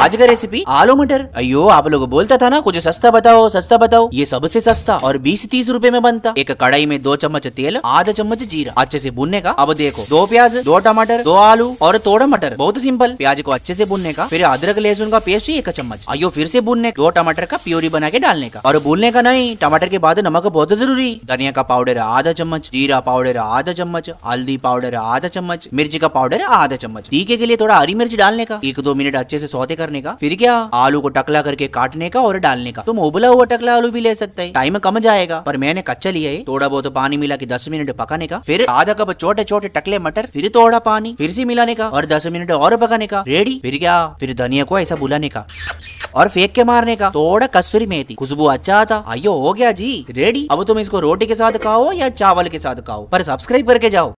आज का रेसिपी आलू मटर अयो आप लोग बोलता था ना कुछ सस्ता बताओ सस्ता बताओ ये सबसे सस्ता और 20-30 रुपए में बनता एक कढ़ाई में दो चम्मच तेल आधा चम्मच जीरा अच्छे से भूनने का अब देखो दो प्याज दो टमाटर दो आलू और थोड़ा मटर बहुत सिंपल प्याज को अच्छे से भूनने का फिर अदरक लहसुन का पेस्ट एक चम्मच अयो फिर से भूनने दो टमाटर का प्योरी बना के डालने का और भूलने का नहीं टमाटर के बाद नमक बहुत जरूरी धनिया का पाउडर आधा चम्मच जीरा पाउडर आधा चम्मच हल्दी पाउडर आधा चम्मच मिर्ची का पाउडर आधा चम्मच टीके के लिए थोड़ा हरी मिर्च डालने का एक दो मिनट अच्छे से सौते करने का फिर क्या आलू को टकला करके काटने का और डालने का तुम उबला हुआ टकला आलू भी ले सकते हैं टाइम कम जाएगा पर मैंने कच्चा लिया है थोड़ा बहुत पानी मिला के दस मिनट पकाने का फिर आधा कप छोटे छोटे टकले मटर फिर थोड़ा पानी फिर से मिलाने का और दस मिनट और पकाने का रेडी फिर क्या फिर धनिया को ऐसा बुलाने का और फेंक के मारने का थोड़ा कस्तूरी मेथी खुशबू अच्छा आता आइयो हो गया जी रेडी अब तुम इसको रोटी के साथ खाओ या चावल के साथ खाओ पर सब्सक्राइब करके जाओ